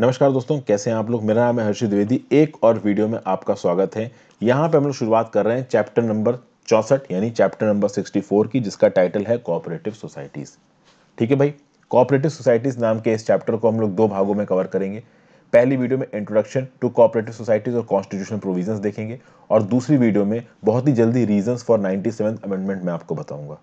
नमस्कार दोस्तों कैसे हैं आप लोग मेरा नाम है हर्षित द्विवेदी एक और वीडियो में आपका स्वागत है यहाँ पे हम लोग शुरुआत कर रहे हैं चैप्टर नंबर चौंसठ यानी चैप्टर नंबर 64 की जिसका टाइटल है कोऑपरेटिव सोसाइटीज़ ठीक है भाई कोऑपरेटिव सोसाइटीज़ नाम के इस चैप्टर को हम लोग दो भागों में कवर करेंगे पहली वीडियो में इंट्रोडक्शन टू कोऑपरेटिव सोसाइटीज़ और कॉन्स्टिट्यूशन प्रोविजन देखेंगे और दूसरी वीडियो में बहुत ही जल्दी रीजन्स फॉर नाइन्टी अमेंडमेंट मैं आपको बताऊंगा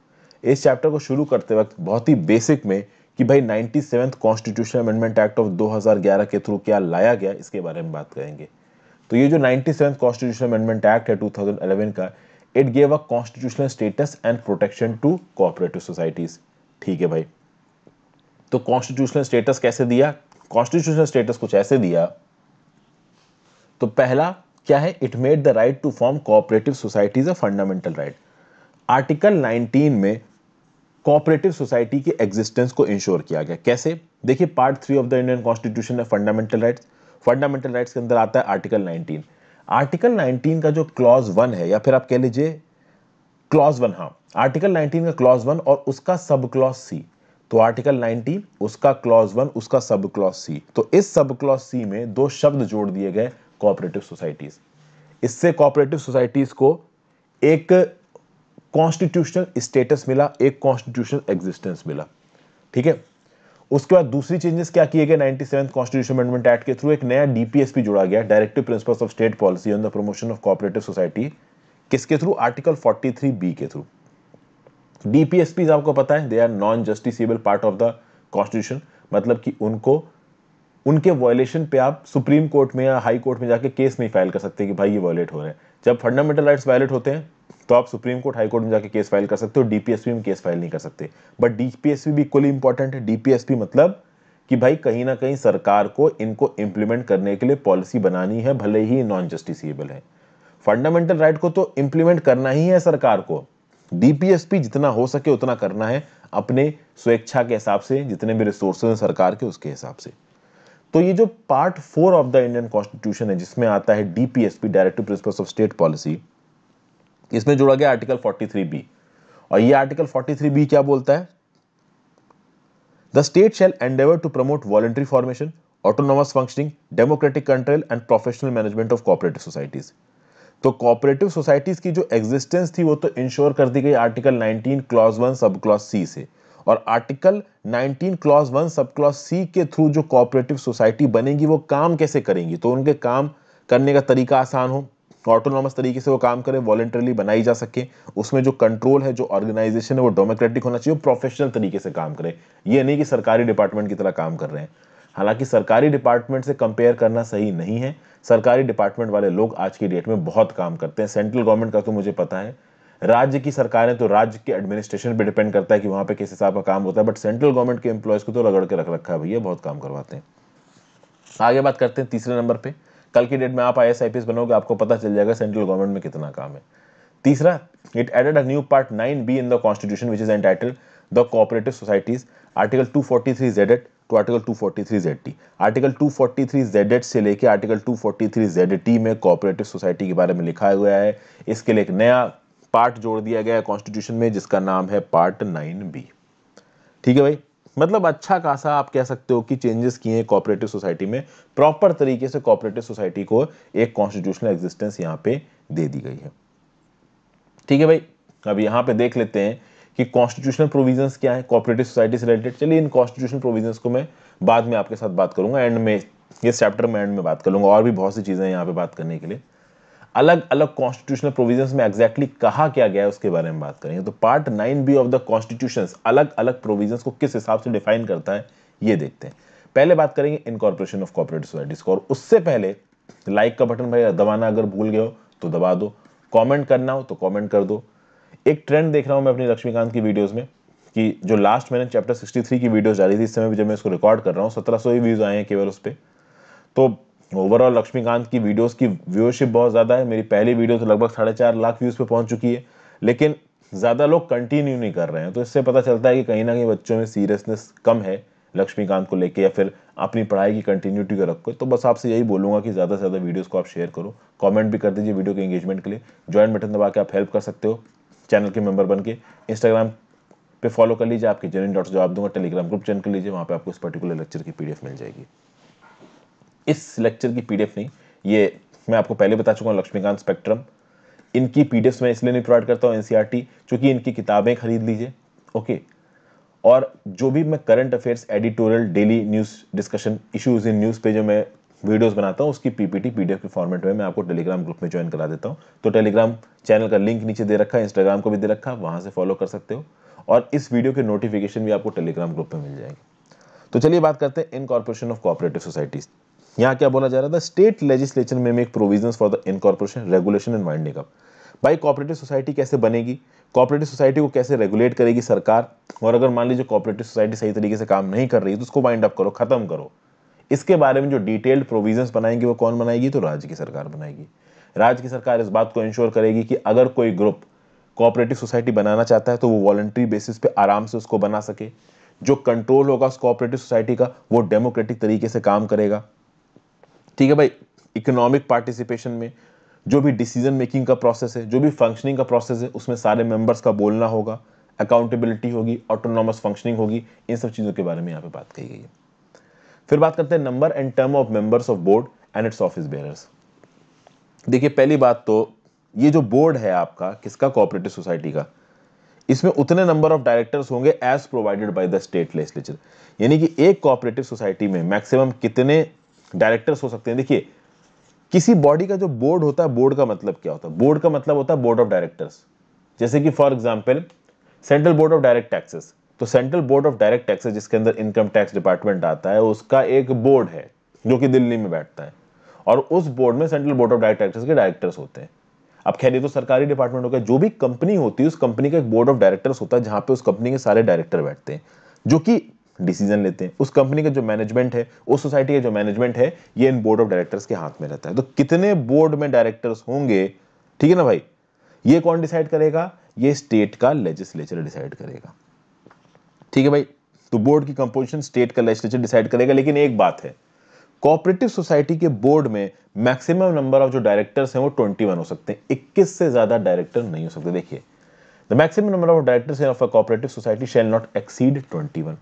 इस चैप्टर को शुरू करते वक्त बहुत ही बेसिक में कि भाई ninety seventh constitution amendment act of 2011 के थ्रू क्या लाया गया इसके बारे में बात करेंगे तो ये जो ninety seventh constitution amendment act है 2011 का it gave a constitutional status and protection to cooperative societies ठीक है भाई तो कॉन्स्टिट्यूशनल स्टेटस कैसे दिया कॉन्स्टिट्यूशनल स्टेटस कुछ ऐसे दिया तो पहला क्या है it made the right to form cooperative societies a fundamental right article 19 में कोऑपरेटिव सोसाइटी के एग्जिस्टेंस को इंश्योर किया गया कैसे देखिए part three of the Indian constitution है फंडामेंटल राइट्स फंडामेंटल राइट्स के अंदर आता है आर्टिकल 19 आर्टिकल 19 का जो क्लॉज वन है या फिर आप कह लीजिए क्लॉज वन हाँ आर्टिकल 19 का क्लॉज वन और उसका सब क्लॉज सी तो आर्टिकल 19 उसका क्लॉज वन उसका सब क्लॉज सी तो इस सब क्लॉज सी में दो शब्द जोड़ दिए गए कोऑपरेटिव सोसाइटीज इससे कोऑपरेटिव सोसाइटीज को एक कॉन्स्टिट्यूशनल स्टेटस मिला एक कॉन्स्टिट्यूशनल एग्जिस्टेंस मिला ठीक है उसके बाद दूसरी चेंजेस क्या किए गए ninety seven constitution amendment act के थ्रू एक नया डीपीएसपी जोड़ा गया directive principles of state policy on the promotion of cooperative society किसके थ्रू आर्टिकल 43 बी के थ्रू डीपीएसपी आपको पता है they are non justiciable part of the constitution मतलब कि उनको उनके वॉयलेशन पे आप सुप्रीम कोर्ट में या हाई कोर्ट में जाके केस नहीं फाइल कर सकते कि भाई ये वॉयलेट हो रहे हैं जब फंडामेंटल राइट्स वायलेट होते हैं तो आप सुप्रीम कोर्ट हाई कोर्ट में जाके केस फाइल कर सकते हो डीपीएसपी में केस फाइल नहीं कर सकते बट डीपीएसपी भी इक्वली इंपॉर्टेंट है डीपीएसपी मतलब कि भाई कहीं ना कहीं सरकार को इनको इंप्लीमेंट करने के लिए पॉलिसी बनानी है भले ही नॉन जस्टिसबल है फंडामेंटल राइट को तो इंप्लीमेंट करना ही है सरकार को डीपीएसपी जितना हो सके उतना करना है अपने स्वेच्छा के हिसाब से जितने भी रिसोर्सेज हैं सरकार के उसके हिसाब से तो ये जो part four of the Indian constitution है जिसमें आता है DPSP directive principles of state policy इसमें जोड़ा गया आर्टिकल 43 और ये आर्टिकल 43 क्या बोलता है the state shall endeavour to promote voluntary formation autonomous functioning democratic control and professional management of cooperative societies तो कॉपरेटिव सोसाइटीज की जो एग्जिस्टेंस थी वो तो इंश्योर कर दी गई article 19 clause one sub clause C से और article 19 clause one sub clause C के थ्रू जो कॉपरेटिव सोसाइटी बनेगी वो काम कैसे करेंगी तो उनके काम करने का तरीका आसान हो ऑटोनॉमस तरीके से वो काम करें वॉलेंटरली बनाई जा सके उसमें जो कंट्रोल है जो ऑर्गेनाइजेशन है वो डेमोक्रेटिक होना चाहिए प्रोफेशनल तरीके से काम करें ये नहीं कि सरकारी डिपार्टमेंट की तरह काम कर रहे हैं हालांकि सरकारी डिपार्टमेंट से कंपेयर करना सही नहीं है सरकारी डिपार्टमेंट वाले लोग आज की डेट में बहुत काम करते हैं सेंट्रल गवर्नमेंट का तो मुझे पता है राज्य की सरकारें तो राज्य के एडमिनिस्ट्रेशन पे डिपेंड करता है कि वहाँ पे किस हिसाब का काम होता है बट सेंट्रल गवर्नमेंट के एम्प्लॉयज़ को तो रगड़ के रख रखा है भैया बहुत काम करवाते हैं आगे बात करते हैं तीसरे नंबर पर कल की डेट में आप I S I P S बनोगे आपको पता चल जाएगा सेंट्रल गवर्नमेंट में कितना काम है तीसरा it added a new part nine B in the constitution which is title the cooperative societies article two forty three Z H to article two forty three Z T article two forty three Z H से लेकर article two forty three Z T में cooperative society के बारे में लिखा हुआ है इसके लिए एक नया पार्ट जोड़ दिया गया है कॉन्स्टिट्यूशन में जिसका नाम है पार्ट नाइन बी ठीक है भाई मतलब अच्छा खासा आप कह सकते हो कि चेंजेस किए हैं कॉपरेटिव सोसाइटी में प्रॉपर तरीके से कॉपरेटिव सोसाइटी को एक कॉन्स्टिट्यूशनल एग्जिस्टेंस यहाँ पे दे दी गई है ठीक है भाई अब यहाँ पे देख लेते हैं कि कॉन्स्टिट्यूशनल प्रोविजंस क्या है कॉपरेटिव सोसाइटी से रिलेटेड चलिए इन कॉन्स्टिट्यूशनल प्रोविजंस को मैं बाद में आपके साथ बात करूंगा एंड में इस चैप्टर में एंड में बात करूंगा और भी बहुत सी चीज़ें हैं यहाँ पे बात करने के लिए अलग अलग कॉन्स्टिट्यूशनल प्रोविजन में एग्जैक्टली exactly कहा क्या गया है उसके बारे में बात करेंगे तो part nine B of the constitution अलग अलग प्रोविजन को किस हिसाब से डिफाइन करता है ये देखते हैं पहले बात करेंगे इनकॉर्पोरेशन ऑफ कॉपरेटिव सोसाइटीज को और उससे पहले लाइक का बटन भाई दबाना अगर भूल गए हो तो दबा दो कमेंट करना हो तो कमेंट कर दो एक ट्रेंड देख रहा हूं मैं अपनी लक्ष्मीकांत की वीडियोस में कि जो लास्ट मैंने चैप्टर 63 की वीडियोस डाली थी इस समय भी जब मैं इसको रिकॉर्ड कर रहा हूं 1700 ही व्यूज़ आए हैं केवल उस पर तो ओवरऑल लक्ष्मीकांत की वीडियोस की व्यूअरशिप बहुत ज़्यादा है मेरी पहली वीडियो तो लगभग साढ़े चार लाख व्यूज़ पे पहुंच चुकी है लेकिन ज़्यादा लोग कंटिन्यू नहीं कर रहे हैं तो इससे पता चलता है कि कहीं ना कहीं बच्चों में सीरियसनेस कम है लक्ष्मीकांत को लेकर या फिर अपनी पढ़ाई की कंटिन्यूटी को रखो तो बस आपसे यही बोलूँगा कि ज़्यादा से ज़्यादा वीडियोज़ को आप शेयर करो कॉमेंट भी कर दीजिए वीडियो के एंगेजमेंट के लिए ज्वाइन बटन दबा के आप हेल्प कर सकते हो चैनल के मेंबर बन के इंस्टाग्राम पे फॉलो कर लीजिए आपके जर्नी डॉट जवाब दूंगा टेलीग्राम ग्रुप चैनल कर लीजिए वहाँ पे आपको इस पर्टिकुलर लेक्चर की पीडीएफ मिल जाएगी इस लेक्चर की पीडीएफ नहीं ये मैं आपको पहले बता चुका हूँ लक्ष्मीकांत स्पेक्ट्रम इनकी पीडीएफ मैं इसलिए नहीं प्रोवाइड करता हूँ एनसीईआरटी e क्योंकि इनकी किताबें खरीद लीजिए ओके और जो भी मैं current affairs editorial daily news discussion issues in news पे जो मैं वीडियोस बनाता हूँ उसकी पीपीटी पीडीएफ के फॉर्मेट में मैं आपको टेलीग्राम ग्रुप में ज्वाइन करा देता हूँ तो टेलीग्राम चैनल का लिंक नीचे दे रखा है इंस्टाग्राम को भी दे रखा है वहाँ से फॉलो कर सकते हो और इस वीडियो के नोटिफिकेशन भी आपको टेलीग्राम ग्रुप में मिल जाएंगे तो चलिए बात करते हैं इनकॉर्पोरेशन ऑफ कोऑपरेटिव सोसाइटीज़ यहाँ क्या बोला जा रहा था state legislation may make provision for the incorporation regulation and winding up भाई कॉपरेटिव सोसाइटी कैसे बनेगी कॉपरेटिव सोसाइटी को कैसे रेगुलेट करेगी सरकार और अगर मान लीजिए कॉपरेटिव सोसाइटी सही तरीके से काम नहीं कर रही तो उसको वाइंड अप करो खत्म करो इसके बारे में जो डिटेल्ड प्रोविजंस बनाएंगे वो कौन बनाएगी तो राज्य की सरकार बनाएगी राज्य की सरकार इस बात को इंश्योर करेगी कि अगर कोई ग्रुप कोऑपरेटिव सोसाइटी बनाना चाहता है तो वो वॉलेंट्री बेसिस पे आराम से उसको बना सके जो कंट्रोल होगा उस कोऑपरेटिव सोसाइटी का वो डेमोक्रेटिक तरीके से काम करेगा ठीक है भाई इकोनॉमिक पार्टिसिपेशन में जो भी डिसीजन मेकिंग का प्रोसेस है जो भी फंक्शनिंग का प्रोसेस है उसमें सारे मेंबर्स का बोलना होगा अकाउंटेबिलिटी होगी ऑटोनॉमस फंक्शनिंग होगी इन सब चीज़ों के बारे में यहाँ पे बात कही गई है फिर बात करते हैं number and term of members of board and its office bearers देखिए पहली बात तो ये जो बोर्ड है आपका किसका कोऑपरेटिव सोसाइटी का इसमें उतने नंबर ऑफ डायरेक्टर्स होंगे as provided by the state legislature यानी कि एक कोऑपरेटिव सोसाइटी में मैक्सिमम कितने डायरेक्टर्स हो सकते हैं देखिए किसी बॉडी का जो बोर्ड होता है बोर्ड का मतलब क्या होता है बोर्ड का मतलब होता है बोर्ड ऑफ डायरेक्टर्स जैसे कि for example central board of direct taxes तो central board of direct taxes जिसके अंदर इनकम टैक्स डिपार्टमेंट आता है उसका एक बोर्ड है जो कि दिल्ली में बैठता है और उस बोर्ड में central board of direct taxes के डायरेक्टर्स होते हैं अब खैर ये तो सरकारी डिपार्टमेंट हो गया जो भी कंपनी होती है उस कंपनी का एक बोर्ड ऑफ डायरेक्टर्स होता है जहां पे उस कंपनी के सारे डायरेक्टर बैठते हैं जो कि डिसीजन लेते हैं उस कंपनी का जो मैनेजमेंट है उस सोसाइटी का जो मैनेजमेंट है ये इन बोर्ड ऑफ डायरेक्टर्स के हाथ में रहता है तो कितने बोर्ड में डायरेक्टर्स होंगे ठीक है ना भाई ये कौन डिसाइड करेगा ये स्टेट का लेजिस्लेचर डिसाइड करेगा ठीक है भाई तो बोर्ड की कंपोजिशन स्टेट का लेजिस्लेचर डिसाइड करेगा लेकिन एक बात है कोऑपरेटिव सोसाइटी के बोर्ड में मैक्सिमम नंबर ऑफ जो डायरेक्टर्स हैं वो ट्वेंटी हो सकते हैं इक्कीस से ज्यादा डायरेक्टर नहीं हो सकते देखिए the maximum number of directors of a cooperative society shall not exceed twenty one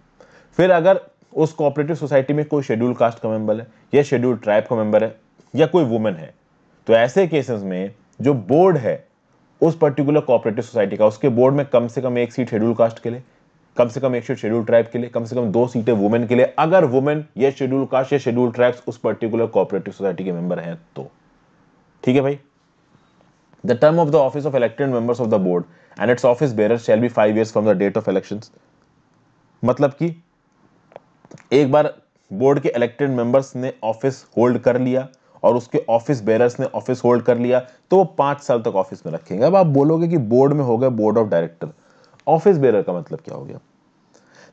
फिर अगर उस कोऑपरेटिव सोसाइटी में कोई शेड्यूल कास्ट का मेंबर है या शेड्यूल ट्राइब का मेंबर है या कोई वुमेन है तो ऐसे केसेस में जो बोर्ड है उस पर्टिकुलर कोऑपरेटिव सोसाइटी का उसके बोर्ड में कम से कम एक सीट शेड्यूल कास्ट के लिए कम से कम एक सीट शेड्यूल ट्राइब के लिए कम से कम दो सीटें वुमेन के लिए अगर वुमेन या शेड्यूल कास्ट या शेड्यूल ट्राइब्स उस पर्टिकुलर कोऑपरेटिव सोसाइटी के मेंबर हैं तो ठीक है भाई the term of the office of elected members of the board and its office bearer shall be five years from the date of elections मतलब कि एक बार बोर्ड के इलेक्टेड मेंबर्स ने ऑफिस होल्ड कर लिया और उसके ऑफिस बेरर्स ने ऑफिस होल्ड कर लिया तो वो पांच साल तक ऑफिस में रखेंगे अब आप बोलोगे कि बोर्ड में हो गया board of director office bearer का मतलब क्या हो गया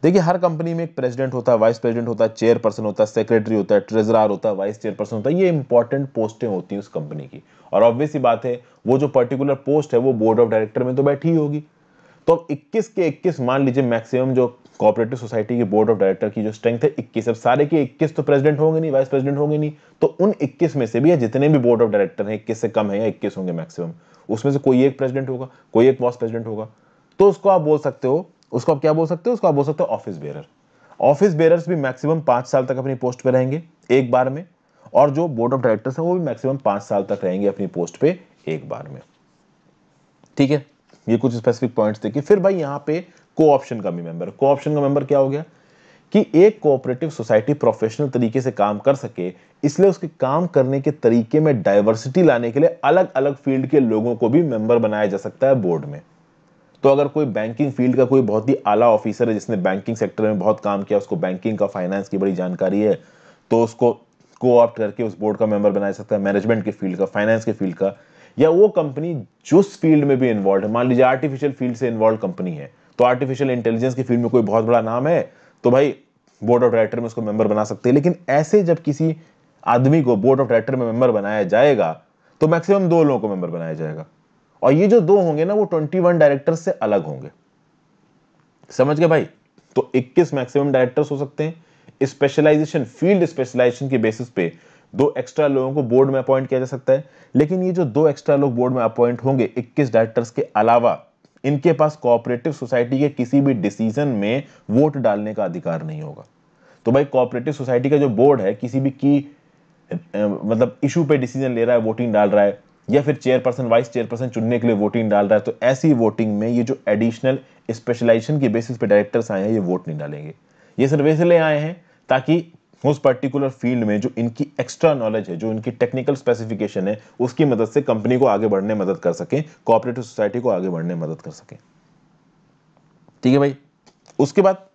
देखिए हर कंपनी में एक प्रेसिडेंट होता है वाइस प्रेसिडेंट होता है चेयरपर्सन होता है सेक्रेटरी होता है ट्रेजरार होता है वाइस चेयरपर्सन होता है ये इंपॉर्टेंट पोस्टें होती हैं उस कंपनी की और ऑब्वियस ही बात है वो जो पर्टिकुलर पोस्ट है वो बोर्ड ऑफ डायरेक्टर में तो बैठी ही होगी तो अब इक्कीस के इक्कीस मान लीजिए मैक्सिमम जो कोऑपरेटिव सोसाइटी के बोर्ड ऑफ डायरेक्टर की जो स्ट्रेंथ है इक्कीस अब सारे के इक्कीस तो प्रेसिडेंट होंगे नहीं वाइस प्रेसिडेंट होंगे नहीं तो उन इक्कीस में से भी या जितने भी बोर्ड ऑफ डायरेक्टर हैं इक्कीस से कम है या इक्कीस होंगे मैक्सिमम उसमें से कोई एक प्रेसिडेंट होगा कोई एक वाइस प्रेसिडेंट होगा तो उसको आप बोल सकते हो उसको आप क्या बोल सकते हो उसको आप बोल सकते हो ऑफिस बेरर ऑफिस बेरर भी मैक्सिमम पांच साल तक अपनी पोस्ट पर रहेंगे एक बार में और जो बोर्ड ऑफ डायरेक्टर्स है वो भी मैक्सिमम पांच साल तक रहेंगे अपनी पोस्ट पे एक बार में ठीक है ये कुछ स्पेसिफिक पॉइंट्स थे कि फिर भाई यहाँ पे को ऑप्शन का भी मेंबर को ऑप्शन का मेंबर क्या हो गया कि एक कोऑपरेटिव सोसाइटी प्रोफेशनल तरीके से काम कर सके इसलिए उसके काम करने के तरीके में डाइवर्सिटी लाने के लिए अलग अलग फील्ड के लोगों को भी मेंबर बनाया जा सकता है बोर्ड में तो अगर कोई बैंकिंग फील्ड का कोई बहुत ही आला ऑफिसर है जिसने बैंकिंग सेक्टर में बहुत काम किया उसको बैंकिंग का फाइनेंस की बड़ी जानकारी है तो उसको को ऑप्ट करके उस बोर्ड का मेंबर बनाया सकता है मैनेजमेंट के फील्ड का फाइनेंस के फील्ड का या वो कंपनी जिस फील्ड में भी इन्वॉल्व है मान लीजिए आर्टिफिशियल फील्ड से इन्वॉल्व कंपनी है तो आर्टिफिशियल इंटेलिजेंस की फील्ड में कोई बहुत बड़ा नाम है तो भाई बोर्ड ऑफ डायरेक्टर में उसको मेंबर बना सकते हैं लेकिन ऐसे जब किसी आदमी को बोर्ड ऑफ डायरेक्टर में मेंबर बनाया जाएगा तो मैक्सिमम दो लोगों को मेंबर बनाया जाएगा और ये जो दो होंगे ना वो ट्वेंटी वन डायरेक्टर्स से अलग होंगे समझ गए भाई तो 21 मैक्सिमम डायरेक्टर्स हो सकते हैं स्पेशलाइजेशन फील्ड स्पेशलाइजेशन के बेसिस पे दो एक्स्ट्रा लोगों को बोर्ड में अपॉइंट किया जा सकता है लेकिन ये जो दो एक्स्ट्रा लोग बोर्ड में अपॉइंट होंगे 21 डायरेक्टर्स के अलावा इनके पास कोऑपरेटिव सोसाइटी के किसी भी डिसीजन में वोट डालने का अधिकार नहीं होगा तो भाई कोऑपरेटिव सोसाइटी का जो बोर्ड है किसी भी की मतलब इशू पे डिसीजन ले रहा है वोटिंग डाल रहा है या फिर चेयरपर्सन वाइस चेयरपर्सन चुनने के लिए वोटिंग डाल रहा है तो ऐसी वोटिंग में ये जो एडिशनल स्पेशलाइजेशन के बेसिस पे डायरेक्टर्स आए हैं ये वोट नहीं डालेंगे ये से ले आए हैं ताकि उस पर्टिकुलर फील्ड में जो इनकी एक्स्ट्रा नॉलेज है जो इनकी टेक्निकल स्पेसिफिकेशन है उसकी मदद से कंपनी को आगे बढ़ने मदद कर सकें कोऑपरेटिव सोसाइटी को आगे बढ़ने मदद कर सकें ठीक है भाई उसके बाद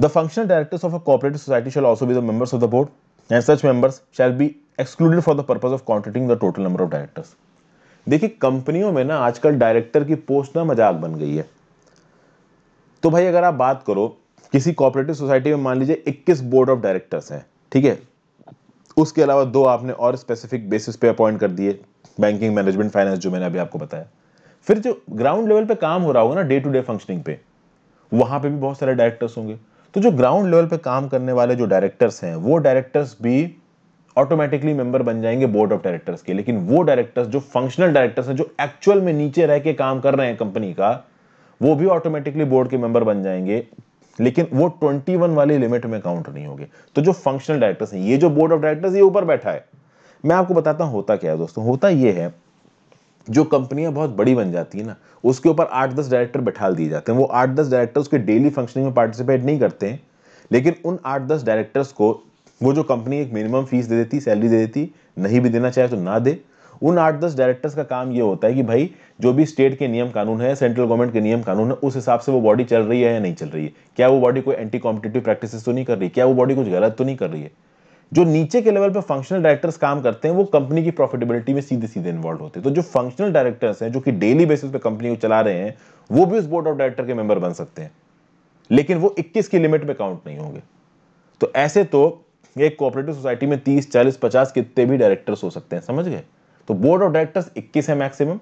the functional directors of a cooperative society shall also be the members of the board and such members shall be excluded for the purpose of counting the total number of directors देखिए कंपनियों में ना आजकल director की post ना मजाक बन गई है तो भाई अगर आप बात करो किसी कॉपरेटिव सोसाइटी में मान लीजिए 21 बोर्ड ऑफ डायरेक्टर्स हैं ठीक है उसके अलावा दो आपने और स्पेसिफिक बेसिस पे अपॉइंट कर दिए बैंकिंग मैनेजमेंट फाइनेंस जो मैंने अभी आपको बताया फिर जो ग्राउंड लेवल पे काम हो रहा होगा ना डे टू डे फंक्शनिंग पे वहां पे भी बहुत सारे डायरेक्टर्स होंगे तो जो ग्राउंड लेवल पे काम करने वाले जो डायरेक्टर्स हैं वो डायरेक्टर्स भी ऑटोमेटिकली मेंबर बन जाएंगे बोर्ड ऑफ डायरेक्टर्स के लेकिन वो डायरेक्टर्स जो फंक्शनल डायरेक्टर्स हैं जो एक्चुअल में नीचे रह के काम कर रहे हैं कंपनी का वो भी ऑटोमेटिकली बोर्ड के मेंबर बन जाएंगे लेकिन वो 21 वाली लिमिट में काउंट नहीं होंगे तो जो फंक्शनल डायरेक्टर्स हैं ये जो बोर्ड ऑफ डायरेक्टर्स ये ऊपर बैठा है मैं आपको बताता हूं होता क्या है दोस्तों होता ये है जो कंपनियां बहुत बड़ी बन जाती है ना उसके ऊपर आठ दस डायरेक्टर बैठा दिए जाते हैं वो आठ दस डायरेक्टर उसके डेली फंक्शनिंग में पार्टिसिपेट नहीं करते हैं लेकिन उन आठ दस डायरेक्टर्स को वो जो कंपनी एक मिनिमम फीस दे देती सैलरी दे देती नहीं भी देना चाहे तो ना दे उन आठ दस डायरेक्टर्स का काम ये होता है कि भाई जो भी स्टेट के नियम कानून है सेंट्रल गवर्नमेंट के नियम कानून है उस हिसाब से वो बॉडी चल रही है या नहीं चल रही है क्या वो बॉडी कोई एंटी कॉम्पिटेटिव प्रैक्टिस तो नहीं कर रही क्या वो बॉडी कुछ गलत तो नहीं कर रही है जो नीचे के लेवल पर फंक्शनल डायरेक्टर्स काम करते हैं वो कंपनी की प्रॉफिटेबिलिटी में सीधे सीधे इन्वॉल्व होते हैं तो जो फंक्शनल डायरेक्टर्स हैं जो कि डेली बेसिस पे कंपनी को चला रहे हैं वो भी उस बोर्ड ऑफ डायरेक्टर के मेंबर बन सकते हैं लेकिन वो 21 की लिमिट में काउंट नहीं होंगे तो ऐसे तो एक कोऑपरेटिव सोसाइटी में तीस चालीस पचास कितने भी डायरेक्टर्स हो सकते हैं समझ गए तो बोर्ड ऑफ डायरेक्टर्स 21 है मैक्सिमम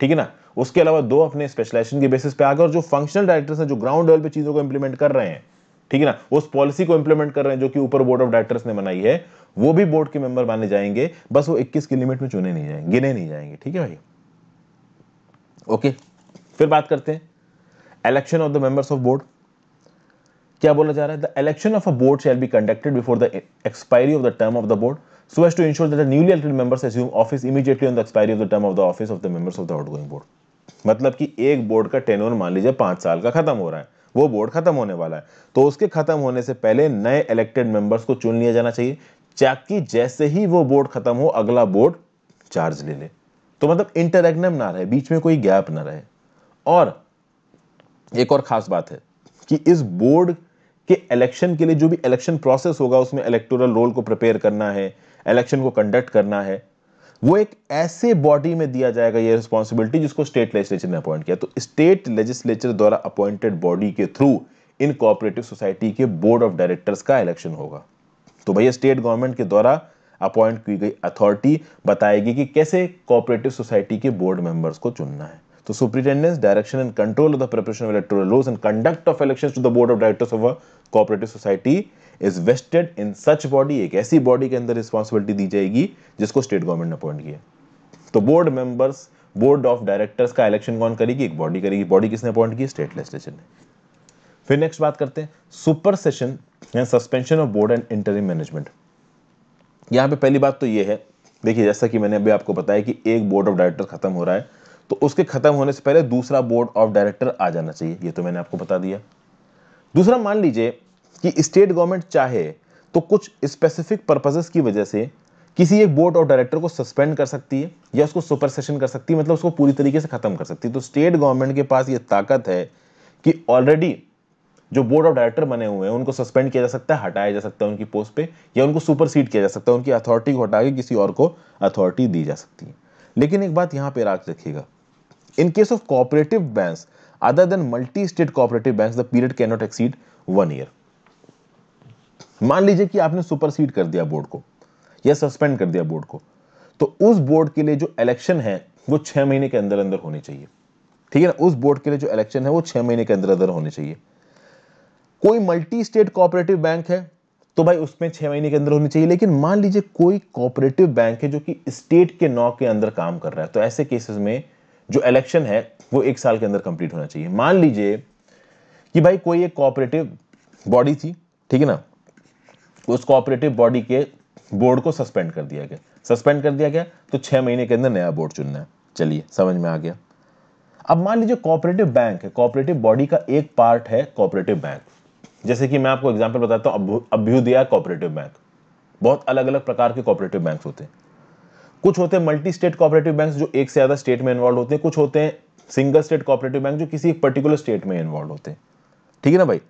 ठीक है ना उसके अलावा दो अपने स्पेशलाइजेशन के बेसिस पे आगे और जो फंक्शनल डायरेक्टर्स हैं जो ग्राउंड लेवल पे चीजों को इंप्लीमेंट कर रहे हैं ठीक है ना उस पॉलिसी को इंप्लीमेंट कर रहे हैं जो कि ऊपर बोर्ड ऑफ डायरेक्टर्स ने बनाई है वो भी बोर्ड के मेंबर माने जाएंगे बस वो इक्कीस की लिमिट में चुने नहीं जाएंगे गिने नहीं जाएंगे ठीक है भाई ओके फिर बात करते हैं election of the members of board क्या बोला जा रहा है the election of a board shall be conducted before the expiry of the term of the board so as to ensure that the newly elected members assume office immediately on the expiry of the term of the office of the members of the outgoing board मतलब कि एक board का tenure मान लीजिए पांच साल का खत्म हो रहा है वो बोर्ड खत्म होने वाला है तो उसके खत्म होने से पहले नए इलेक्टेड मेंबर्स को चुन लिया जाना चाहिए ताकि जैसे ही वो बोर्ड खत्म हो अगला बोर्ड चार्ज ले ले तो मतलब इंटरेग्नम ना रहे बीच में कोई गैप ना रहे और एक और खास बात है कि इस बोर्ड के इलेक्शन के लिए जो भी इलेक्शन प्रोसेस होगा उसमें इलेक्टोरल रोल को प्रिपेयर करना है इलेक्शन को कंडक्ट करना है वो एक ऐसे बॉडी में दिया जाएगा ये रिस्पॉन्सिबिलिटी जिसको स्टेट लेजिस्लेचर ने अपॉइंट किया तो स्टेट लेजिस्लेचर द्वारा अपॉइंटेड बॉडी के थ्रू इन कोऑपरेटिव सोसाइटी के बोर्ड ऑफ डायरेक्टर्स का इलेक्शन होगा तो भैया स्टेट गवर्नमेंट के द्वारा अपॉइंट की गई अथॉरिटी बताएगी कि कैसे कोऑपरेटिव सोसाइटी के बोर्ड मेंबर्स को चुनना है तो superintendence direction and control of the preparation of electoral laws and conduct of elections to the board of directors of a cooperative society is vested in such body एक ऐसी body के अंदर responsibility दी जाएगी जिसको स्टेट गवर्नमेंट ने appoint किया तो board members board of directors का इलेक्शन कौन करेगी एक बॉडी करेगी बॉडी किसने अपॉइंट की स्टेट लेजिस्लेशन ने फिर नेक्स्ट बात करते हैं supersession and suspension of board and interim management यहां पे पहली बात तो ये है देखिए जैसा कि मैंने अभी आपको बताया कि एक बोर्ड ऑफ डायरेक्टर खत्म हो रहा है तो उसके खत्म होने से पहले दूसरा बोर्ड ऑफ डायरेक्टर आ जाना चाहिए ये तो मैंने आपको बता दिया दूसरा मान लीजिए कि स्टेट गवर्नमेंट चाहे तो कुछ स्पेसिफिक पर्पजेस की वजह से किसी एक बोर्ड ऑफ डायरेक्टर को सस्पेंड कर सकती है या उसको सुपर सेशन कर सकती है मतलब उसको पूरी तरीके से ख़त्म कर सकती है तो स्टेट गवर्नमेंट के पास ये ताकत है कि ऑलरेडी जो बोर्ड ऑफ डायरेक्टर बने हुए हैं उनको सस्पेंड किया जा सकता है हटाया जा सकता है उनकी पोस्ट पे या उनको सुपर सीट किया जा सकता है उनकी अथॉरिटी को हटा के किसी और को अथॉरिटी दी जा सकती है लेकिन एक बात यहाँ पे राख रखिएगा in case of cooperative bank other than multi state cooperative bank the period cannot exceed one year मान लीजिए कि आपने सुपरसीड कर दिया बोर्ड को या सस्पेंड कर दिया बोर्ड को तो उस बोर्ड के लिए जो इलेक्शन है वो छह महीने के अंदर अंदर होनी चाहिए ठीक है ना उस बोर्ड के लिए जो इलेक्शन है वो छह महीने के अंदर अंदर होने चाहिए कोई मल्टी स्टेट कोऑपरेटिव बैंक है तो भाई उसमें छह महीने के अंदर होनी चाहिए लेकिन मान लीजिए कोई कोऑपरेटिव बैंक है जो कि स्टेट के नौ के अंदर काम कर रहा है तो ऐसे केसेस में जो इलेक्शन है वो एक साल के अंदर कंप्लीट होना चाहिए मान लीजिए कि भाई कोई एक कोऑपरेटिव बॉडी थी ठीक है ना उस कोऑपरेटिव बॉडी के बोर्ड को सस्पेंड कर दिया गया सस्पेंड कर दिया गया तो छह महीने के अंदर नया बोर्ड चुनना है चलिए समझ में आ गया अब मान लीजिए कोऑपरेटिव बैंक है कोऑपरेटिव बॉडी का एक पार्ट है कोऑपरेटिव बैंक जैसे कि मैं आपको एग्जाम्पल बताता हूँ अभ्युदया कोऑपरेटिव बैंक बहुत अलग अलग प्रकार के कोऑपरेटिव बैंक होते हैं कुछ होते हैं मल्टी स्टेट कोऑपरेटिव बैंक जो एक से ज़्यादा स्टेट में इन्वॉल्व होते हैं कुछ होते हैं सिंगल स्टेट कोऑपरेटिव बैंक जो किसी एक पर्टिकुलर स्टेट में इन्वॉल्व होते हैं ठीक है ना भाई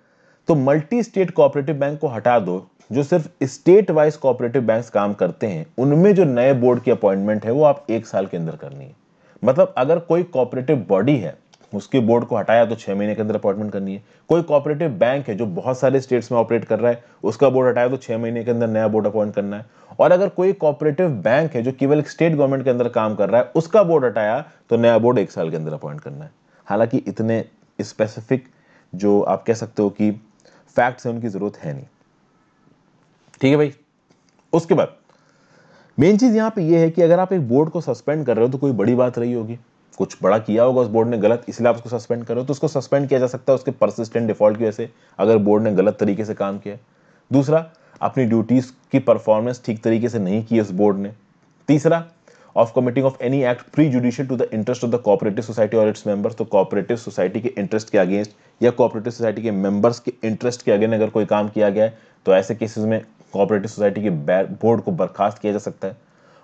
तो मल्टी स्टेट कोऑपरेटिव बैंक को हटा दो जो सिर्फ स्टेट वाइज कोऑपरेटिव बैंक काम करते हैं उनमें जो नए बोर्ड की अपॉइंटमेंट है वो आप एक साल के अंदर करनी है मतलब अगर कोई कोऑपरेटिव बॉडी है उसके बोर्ड को हटाया तो छह महीने के अंदर अपॉइंटमेंट करनी है कोई कोऑपरेटिव बैंक है जो बहुत सारे स्टेट्स में ऑपरेट कर रहा है उसका बोर्ड हटाया तो छह महीने के अंदर नया बोर्ड अपॉइंट करना है और अगर कोई कोऑपरेटिव बैंक है जो केवल स्टेट गवर्नमेंट के अंदर काम कर रहा है उसका बोर्ड हटाया तो नया बोर्ड एक साल के अंदर अपॉइंट करना है हालांकि इतने स्पेसिफिक जो आप कह सकते हो कि फैक्ट्स हैं उनकी ज़रूरत है नहीं ठीक है भाई उसके बाद मेन चीज़ यहां पे ये है कि अगर आप एक बोर्ड को सस्पेंड कर रहे हो तो कोई बड़ी बात रही होगी कुछ बड़ा किया होगा उस बोर्ड ने गलत इसलिए आप उसको सस्पेंड कर रहे हो तो उसको सस्पेंड किया जा सकता है उसके परसिस्टेंट डिफॉल्ट की वजह से अगर बोर्ड ने गलत तरीके से काम किया दूसरा अपनी ड्यूटीज़ की परफॉर्मेंस ठीक तरीके से नहीं की उस बोर्ड ने तीसरा of committing of any act prejudicial to the interest of the cooperative society और इट्स मेंबर्स तो कॉपरेटिव सोसाइटी के इंटरेस्ट के अगेंस्ट या कोऑपरेटिव सोसाइटी के मेंबर्स के इंटरेस्ट के अगेन अगर कोई काम किया गया है तो ऐसे केसेस में कोऑपरेटिव सोसाइटी के बोर्ड को बर्खास्त किया जा सकता है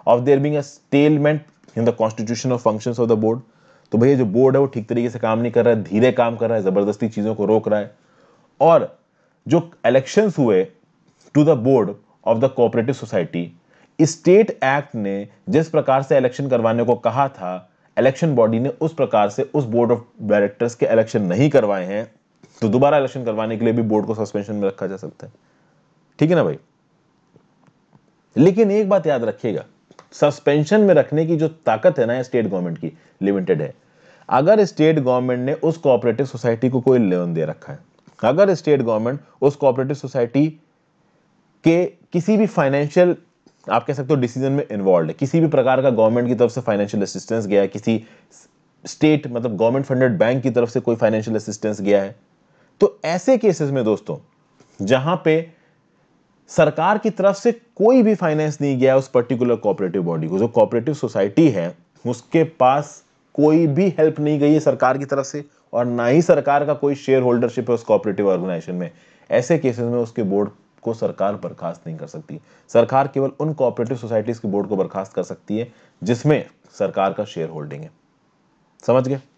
of there a stalemate in the constitution of function of the board तो भैया जो बोर्ड है वो ठीक तरीके से काम नहीं कर रहा है धीरे काम कर रहा है ज़बरदस्ती चीज़ों को रोक रहा है और जो इलेक्शन हुए to the board of the cooperative society state act ने जिस प्रकार से इलेक्शन करवाने को कहा था इलेक्शन बॉडी ने उस प्रकार से उस बोर्ड ऑफ डायरेक्टर्स के इलेक्शन नहीं करवाए हैं तो दोबारा इलेक्शन करवाने के लिए भी बोर्ड को सस्पेंशन में रखा जा सकता है ठीक है ना भाई लेकिन एक बात याद रखिएगा सस्पेंशन में रखने की जो ताकत है ना स्टेट गवर्नमेंट की लिमिटेड है अगर स्टेट गवर्नमेंट ने उस कोऑपरेटिव सोसाइटी को कोई लोन दे रखा है अगर स्टेट गवर्नमेंट उस कोऑपरेटिव सोसाइटी के किसी भी फाइनेंशियल आप कह सकते हो डिसीजन में इन्वॉल्व है किसी भी प्रकार का गवर्नमेंट की तरफ से फाइनेंशियल असिस्टेंस गया है किसी स्टेट मतलब गवर्नमेंट फंडेड बैंक की तरफ से कोई फाइनेंशियल असिस्टेंस गया है तो ऐसे केसेस में दोस्तों जहां पे सरकार की तरफ से कोई भी फाइनेंस नहीं गया उस पर्टिकुलर कोऑपरेटिव बॉडी को जो कोऑपरेटिव सोसाइटी है उसके पास कोई भी हेल्प नहीं गई है सरकार की तरफ से और ना ही सरकार का कोई शेयर होल्डरशिप है उस कोऑपरेटिव ऑर्गेनाइजेशन में ऐसे केसेस में उसके बोर्ड को सरकार बर्खास्त नहीं कर सकती सरकार केवल उन कोऑपरेटिव सोसाइटीज के बोर्ड को बर्खास्त कर सकती है जिसमें सरकार का शेयर होल्डिंग है समझ गए